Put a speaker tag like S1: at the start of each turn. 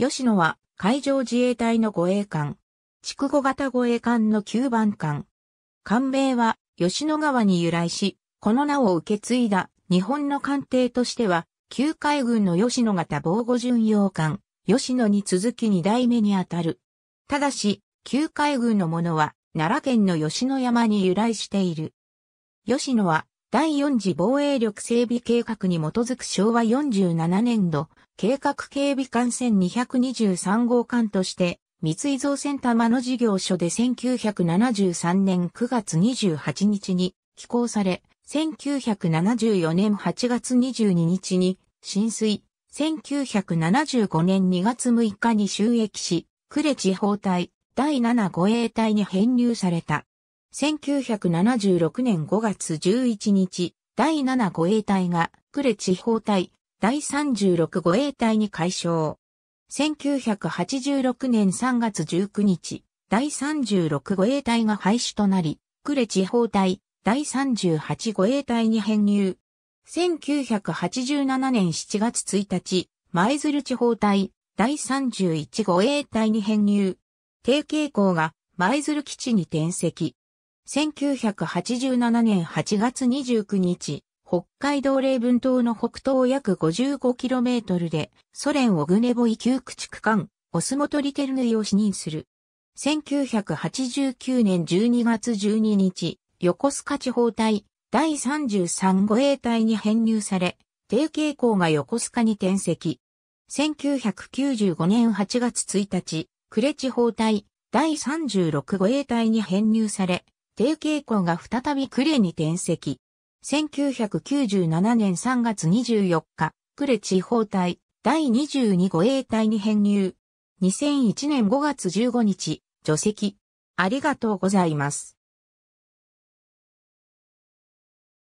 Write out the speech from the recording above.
S1: 吉野は海上自衛隊の護衛艦、筑後型護衛艦の9番艦。艦名は吉野川に由来し、この名を受け継いだ日本の艦艇としては、旧海軍の吉野型防護巡洋艦、吉野に続き2代目にあたる。ただし、旧海軍のものは奈良県の吉野山に由来している。吉野は第4次防衛力整備計画に基づく昭和47年度、計画警備艦船223号艦として、三井造船玉の事業所で1973年9月28日に寄港され、1974年8月22日に浸水、1975年2月6日に収益し、呉地方隊第7護衛隊に編入された。1976年5月11日、第7護衛隊が、呉地方隊、第36護衛隊に改称。1986年3月19日、第36護衛隊が廃止となり、呉地方隊、第38護衛隊に編入。1987年7月1日、舞鶴地方隊、第31護衛隊に編入。定傾校が舞鶴基地に転籍。1987年8月29日、北海道霊文島の北東約 55km で、ソ連オグネボイ旧駆逐艦、オスモトリテルヌイを死任する。1989年12月12日、横須賀地方隊、第33護衛隊に編入され、低傾向が横須賀に転籍。1995年8月1日、呉地方隊、第36護衛隊に編入され、定傾向が再び呉に転籍。1997年3月24日、呉地方隊第22護衛隊に編入。2001年5月15日、除籍。ありがとうございます。